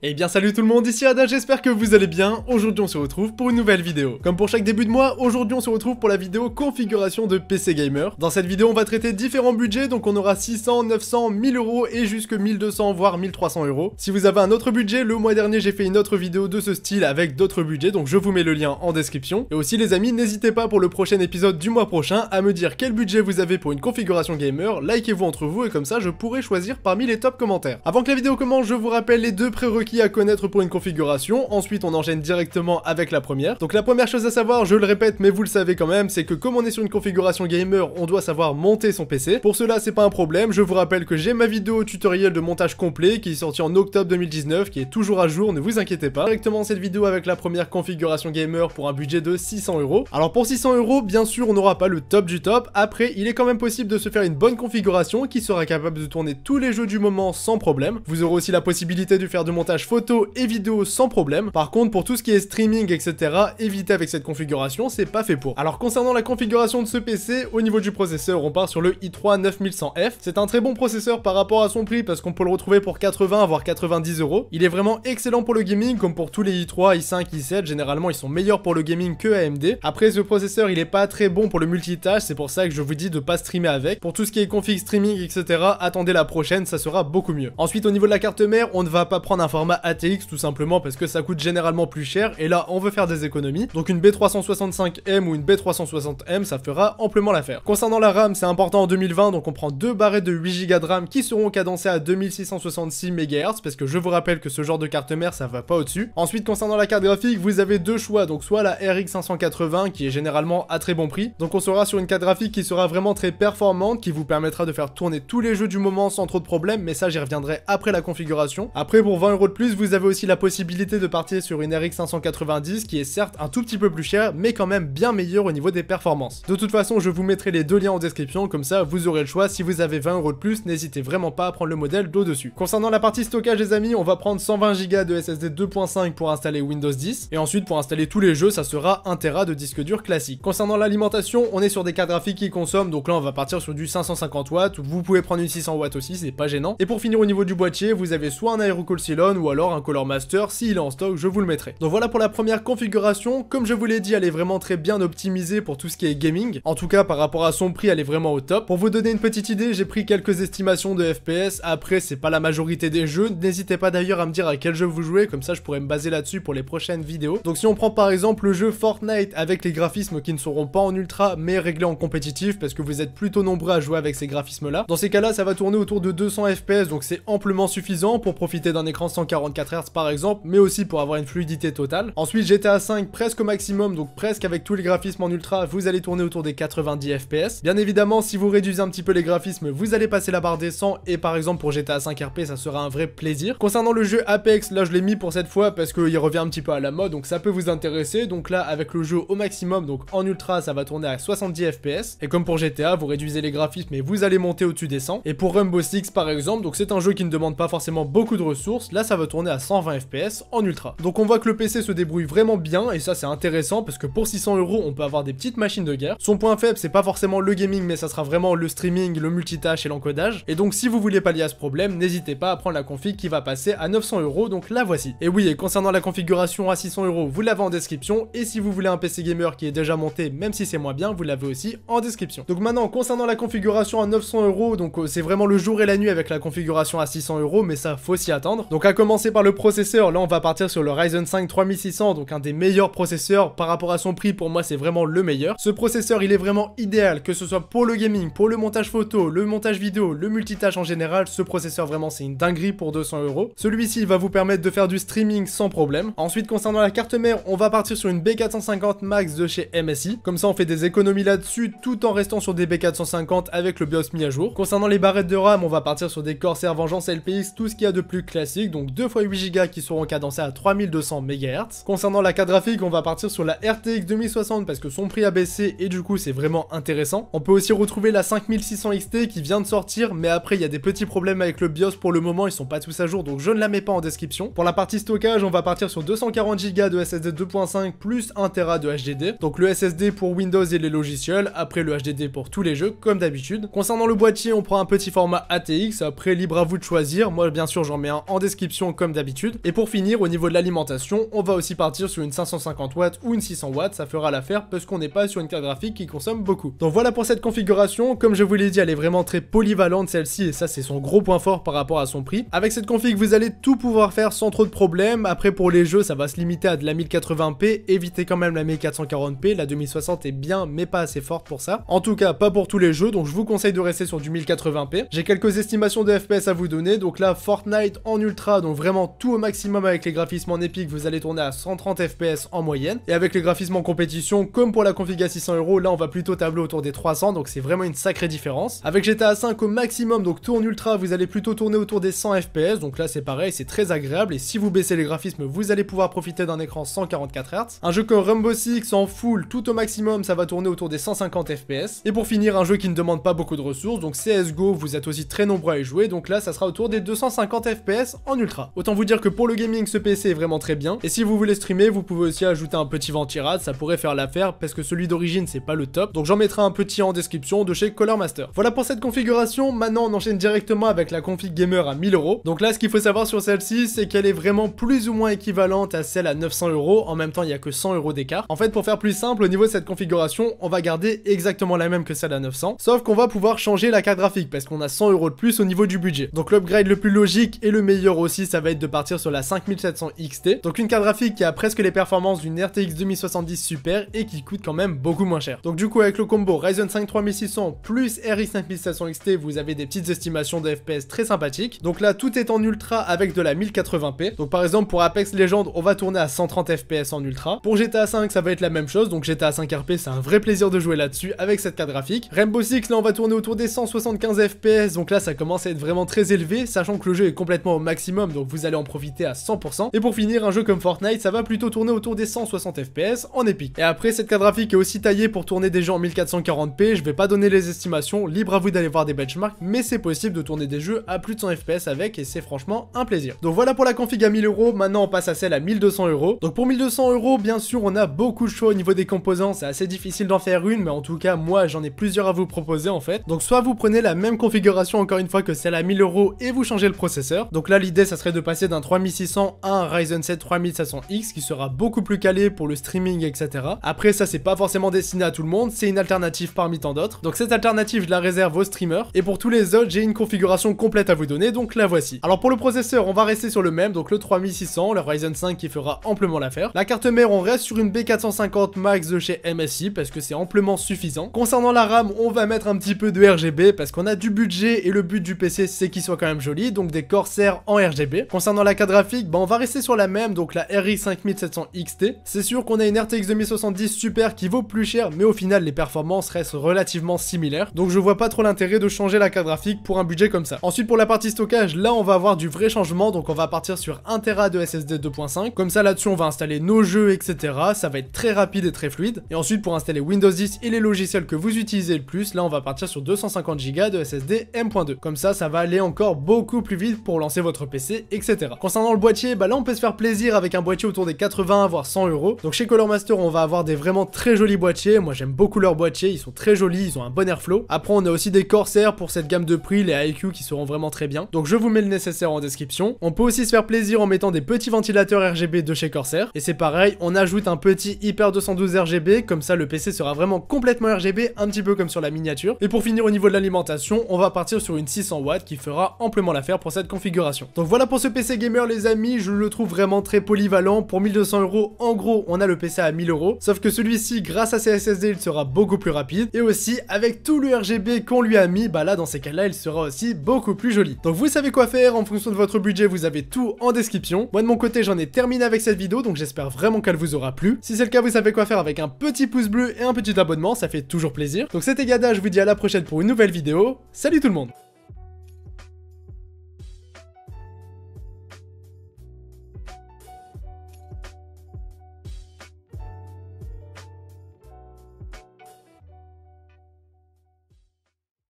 Eh bien salut tout le monde, ici Ada, j'espère que vous allez bien. Aujourd'hui on se retrouve pour une nouvelle vidéo. Comme pour chaque début de mois, aujourd'hui on se retrouve pour la vidéo configuration de PC Gamer. Dans cette vidéo on va traiter différents budgets, donc on aura 600, 900, 1000 euros et jusque 1200 voire 1300 euros. Si vous avez un autre budget, le mois dernier j'ai fait une autre vidéo de ce style avec d'autres budgets, donc je vous mets le lien en description. Et aussi les amis, n'hésitez pas pour le prochain épisode du mois prochain à me dire quel budget vous avez pour une configuration gamer, likez-vous entre vous et comme ça je pourrai choisir parmi les top commentaires. Avant que la vidéo commence, je vous rappelle les deux prérequis à connaître pour une configuration. Ensuite, on enchaîne directement avec la première. Donc la première chose à savoir, je le répète, mais vous le savez quand même, c'est que comme on est sur une configuration gamer, on doit savoir monter son PC. Pour cela, c'est pas un problème. Je vous rappelle que j'ai ma vidéo tutoriel de montage complet qui est sortie en octobre 2019, qui est toujours à jour, ne vous inquiétez pas. Directement cette vidéo avec la première configuration gamer pour un budget de 600 euros. Alors pour 600 euros, bien sûr, on n'aura pas le top du top. Après, il est quand même possible de se faire une bonne configuration qui sera capable de tourner tous les jeux du moment sans problème. Vous aurez aussi la possibilité de faire du montage photos et vidéos sans problème. Par contre, pour tout ce qui est streaming, etc., évitez avec cette configuration, c'est pas fait pour. Alors concernant la configuration de ce PC, au niveau du processeur, on part sur le i3 9100F. C'est un très bon processeur par rapport à son prix parce qu'on peut le retrouver pour 80 voire 90 euros. Il est vraiment excellent pour le gaming comme pour tous les i3, i5, i7, généralement ils sont meilleurs pour le gaming que AMD. Après ce processeur, il est pas très bon pour le multitâche, c'est pour ça que je vous dis de pas streamer avec. Pour tout ce qui est config streaming, etc., attendez la prochaine, ça sera beaucoup mieux. Ensuite, au niveau de la carte mère, on ne va pas prendre un format ATX tout simplement parce que ça coûte généralement plus cher et là on veut faire des économies. Donc une B365M ou une B360M ça fera amplement l'affaire. Concernant la RAM c'est important en 2020 donc on prend deux barrettes de 8Go de RAM qui seront cadencées à 2666 MHz parce que je vous rappelle que ce genre de carte mère ça va pas au-dessus. Ensuite concernant la carte graphique vous avez deux choix donc soit la RX 580 qui est généralement à très bon prix donc on sera sur une carte graphique qui sera vraiment très performante qui vous permettra de faire tourner tous les jeux du moment sans trop de problèmes mais ça j'y reviendrai après la configuration. Après pour 20 euros de plus, vous avez aussi la possibilité de partir sur une RX 590 qui est certes un tout petit peu plus chère, mais quand même bien meilleure au niveau des performances. De toute façon, je vous mettrai les deux liens en description, comme ça vous aurez le choix. Si vous avez 20 euros de plus, n'hésitez vraiment pas à prendre le modèle d'au-dessus. Concernant la partie stockage, les amis, on va prendre 120 Go de SSD 2.5 pour installer Windows 10, et ensuite pour installer tous les jeux, ça sera 1 Tera de disque dur classique. Concernant l'alimentation, on est sur des cartes graphiques qui consomment, donc là on va partir sur du 550 watts, vous pouvez prendre une 600 watts aussi, c'est pas gênant. Et pour finir au niveau du boîtier, vous avez soit un Aerocool Cylon ou alors un Color Master, s'il est en stock, je vous le mettrai. Donc voilà pour la première configuration, comme je vous l'ai dit, elle est vraiment très bien optimisée pour tout ce qui est gaming. En tout cas, par rapport à son prix, elle est vraiment au top. Pour vous donner une petite idée, j'ai pris quelques estimations de FPS, après c'est pas la majorité des jeux, n'hésitez pas d'ailleurs à me dire à quel jeu vous jouez, comme ça je pourrais me baser là-dessus pour les prochaines vidéos. Donc si on prend par exemple le jeu Fortnite avec les graphismes qui ne seront pas en ultra mais réglés en compétitif parce que vous êtes plutôt nombreux à jouer avec ces graphismes là, dans ces cas là ça va tourner autour de 200 FPS donc c'est amplement suffisant pour profiter d'un écran 140 44 Hz par exemple, mais aussi pour avoir une fluidité totale. Ensuite GTA 5 presque au maximum, donc presque avec tous les graphismes en ultra, vous allez tourner autour des 90 FPS. Bien évidemment, si vous réduisez un petit peu les graphismes, vous allez passer la barre des 100 et par exemple pour GTA 5 RP, ça sera un vrai plaisir. Concernant le jeu Apex, là je l'ai mis pour cette fois parce qu'il revient un petit peu à la mode, donc ça peut vous intéresser. Donc là, avec le jeu au maximum, donc en ultra, ça va tourner à 70 FPS. Et comme pour GTA, vous réduisez les graphismes et vous allez monter au-dessus des 100. Et pour Rainbow Six par exemple, donc c'est un jeu qui ne demande pas forcément beaucoup de ressources, là ça va tourner à 120 fps en ultra. Donc on voit que le PC se débrouille vraiment bien et ça c'est intéressant parce que pour 600 euros on peut avoir des petites machines de guerre. Son point faible c'est pas forcément le gaming mais ça sera vraiment le streaming, le multitâche et l'encodage. Et donc si vous voulez pallier à ce problème, n'hésitez pas à prendre la config qui va passer à 900 euros donc la voici. Et oui et concernant la configuration à 600 euros vous l'avez en description et si vous voulez un PC gamer qui est déjà monté même si c'est moins bien vous l'avez aussi en description. Donc maintenant concernant la configuration à 900 euros donc euh, c'est vraiment le jour et la nuit avec la configuration à 600 euros mais ça faut s'y attendre. Donc à commencer commencer par le processeur. Là, on va partir sur le Ryzen 5 3600, donc un des meilleurs processeurs. Par rapport à son prix, pour moi, c'est vraiment le meilleur. Ce processeur, il est vraiment idéal, que ce soit pour le gaming, pour le montage photo, le montage vidéo, le multitâche en général. Ce processeur, vraiment, c'est une dinguerie pour 200 euros. Celui-ci, va vous permettre de faire du streaming sans problème. Ensuite, concernant la carte mère, on va partir sur une B450 Max de chez MSI. Comme ça, on fait des économies là-dessus, tout en restant sur des B450 avec le BIOS mis à jour. Concernant les barrettes de RAM, on va partir sur des Corsair Vengeance LPX, tout ce qu'il y a de plus classique, donc 2 x 8 Go qui seront cadencés à 3200 MHz. Concernant la carte graphique, on va partir sur la RTX 2060 parce que son prix a baissé et du coup c'est vraiment intéressant. On peut aussi retrouver la 5600 XT qui vient de sortir mais après il y a des petits problèmes avec le BIOS pour le moment, ils sont pas tous à jour donc je ne la mets pas en description. Pour la partie stockage, on va partir sur 240 Go de SSD 2.5 plus 1 Tera de HDD. Donc le SSD pour Windows et les logiciels, après le HDD pour tous les jeux comme d'habitude. Concernant le boîtier, on prend un petit format ATX, après libre à vous de choisir. Moi bien sûr j'en mets un en description comme d'habitude. Et pour finir, au niveau de l'alimentation, on va aussi partir sur une 550 watts ou une 600 watts, ça fera l'affaire parce qu'on n'est pas sur une carte graphique qui consomme beaucoup. Donc voilà pour cette configuration, comme je vous l'ai dit, elle est vraiment très polyvalente celle-ci et ça c'est son gros point fort par rapport à son prix. Avec cette config, vous allez tout pouvoir faire sans trop de problèmes. Après pour les jeux, ça va se limiter à de la 1080p, évitez quand même la 1440p, la 2060 est bien mais pas assez forte pour ça. En tout cas, pas pour tous les jeux, donc je vous conseille de rester sur du 1080p. J'ai quelques estimations de FPS à vous donner, donc là Fortnite en ultra, donc vraiment tout au maximum avec les graphismes en épique, vous allez tourner à 130 FPS en moyenne. Et avec les graphismes en compétition, comme pour la config à 600 euros, là on va plutôt tableau autour des 300, donc c'est vraiment une sacrée différence. Avec GTA V au maximum, donc tout en ultra, vous allez plutôt tourner autour des 100 FPS, donc là c'est pareil, c'est très agréable. Et si vous baissez les graphismes, vous allez pouvoir profiter d'un écran 144 Hz. Un jeu comme Rainbow 6 en full, tout au maximum, ça va tourner autour des 150 FPS. Et pour finir, un jeu qui ne demande pas beaucoup de ressources, donc CSGO, vous êtes aussi très nombreux à y jouer, donc là ça sera autour des 250 FPS en ultra. Autant vous dire que pour le gaming, ce PC est vraiment très bien. Et si vous voulez streamer, vous pouvez aussi ajouter un petit ventirad, ça pourrait faire l'affaire parce que celui d'origine, c'est pas le top. Donc j'en mettrai un petit en description de chez Color Master. Voilà pour cette configuration. Maintenant, on enchaîne directement avec la config gamer à 1000 euros. Donc là, ce qu'il faut savoir sur celle-ci, c'est qu'elle est vraiment plus ou moins équivalente à celle à 900 euros. En même temps, il n'y a que 100 euros d'écart. En fait, pour faire plus simple, au niveau de cette configuration, on va garder exactement la même que celle à 900, sauf qu'on va pouvoir changer la carte graphique parce qu'on a 100 euros de plus au niveau du budget. Donc l'upgrade le plus logique et le meilleur aussi, ça va être de partir sur la 5700 XT. Donc une carte graphique qui a presque les performances d'une RTX 2070 Super et qui coûte quand même beaucoup moins cher. Donc du coup avec le combo Ryzen 5 3600 plus RX 5700 XT, vous avez des petites estimations de FPS très sympathiques. Donc là tout est en ultra avec de la 1080p. Donc par exemple pour Apex Legends, on va tourner à 130 FPS en ultra. Pour GTA V ça va être la même chose. Donc GTA 5 RP, c'est un vrai plaisir de jouer là-dessus avec cette carte graphique. Rainbow Six, là on va tourner autour des 175 FPS. Donc là ça commence à être vraiment très élevé, sachant que le jeu est complètement au maximum. Donc vous allez en profiter à 100%. Et pour finir, un jeu comme Fortnite, ça va plutôt tourner autour des 160 FPS en épique. Et après, cette carte graphique est aussi taillée pour tourner des jeux en 1440p, je vais pas donner les estimations, libre à vous d'aller voir des benchmarks, mais c'est possible de tourner des jeux à plus de 100 FPS avec, et c'est franchement un plaisir. Donc voilà pour la config à 1000 euros, maintenant on passe à celle à 1200 euros. Donc pour 1200 euros, bien sûr, on a beaucoup de choix au niveau des composants, c'est assez difficile d'en faire une, mais en tout cas, moi, j'en ai plusieurs à vous proposer en fait. Donc soit vous prenez la même configuration encore une fois que celle à 1000 euros et vous changez le processeur. Donc là, l'idée, ça serait de de passer d'un 3600 à un Ryzen 7 3500X qui sera beaucoup plus calé pour le streaming, etc. Après, ça, c'est pas forcément destiné à tout le monde, c'est une alternative parmi tant d'autres. Donc cette alternative, je la réserve aux streamers. Et pour tous les autres, j'ai une configuration complète à vous donner, donc la voici. Alors pour le processeur, on va rester sur le même, donc le 3600, le Ryzen 5 qui fera amplement l'affaire. La carte mère, on reste sur une B450 Max de chez MSI parce que c'est amplement suffisant. Concernant la RAM, on va mettre un petit peu de RGB parce qu'on a du budget et le but du PC, c'est qu'il soit quand même joli, donc des Corsair en RGB. Concernant la carte graphique, bah, on va rester sur la même, donc la RX 5700 XT. C'est sûr qu'on a une RTX 2070 Super qui vaut plus cher, mais au final les performances restent relativement similaires. Donc je vois pas trop l'intérêt de changer la carte graphique pour un budget comme ça. Ensuite pour la partie stockage, là on va avoir du vrai changement, donc on va partir sur 1 Tera de SSD 2.5. Comme ça là-dessus on va installer nos jeux, etc. Ça va être très rapide et très fluide. Et ensuite pour installer Windows 10 et les logiciels que vous utilisez le plus, là on va partir sur 250 Go de SSD M.2. Comme ça, ça va aller encore beaucoup plus vite pour lancer votre PC etc. Concernant le boîtier, bah là on peut se faire plaisir avec un boîtier autour des 80 voire 100 euros. Donc chez Color Master, on va avoir des vraiment très jolis boîtiers. Moi j'aime beaucoup leurs boîtiers, ils sont très jolis, ils ont un bon airflow. Après on a aussi des Corsair pour cette gamme de prix, les IQ qui seront vraiment très bien. Donc je vous mets le nécessaire en description. On peut aussi se faire plaisir en mettant des petits ventilateurs RGB de chez Corsair. Et c'est pareil, on ajoute un petit Hyper 212 RGB, comme ça le PC sera vraiment complètement RGB, un petit peu comme sur la miniature. Et pour finir au niveau de l'alimentation, on va partir sur une 600 watts qui fera amplement l'affaire pour cette configuration. Donc voilà pour ce PC gamer les amis, je le trouve vraiment très polyvalent. Pour 1200 euros, en gros, on a le PC à 1000 euros. Sauf que celui-ci, grâce à ses SSD, il sera beaucoup plus rapide. Et aussi, avec tout le RGB qu'on lui a mis, bah là, dans ces cas-là, il sera aussi beaucoup plus joli. Donc vous savez quoi faire, en fonction de votre budget, vous avez tout en description. Moi de mon côté, j'en ai terminé avec cette vidéo, donc j'espère vraiment qu'elle vous aura plu. Si c'est le cas, vous savez quoi faire avec un petit pouce bleu et un petit abonnement, ça fait toujours plaisir. Donc c'était Gada, je vous dis à la prochaine pour une nouvelle vidéo. Salut tout le monde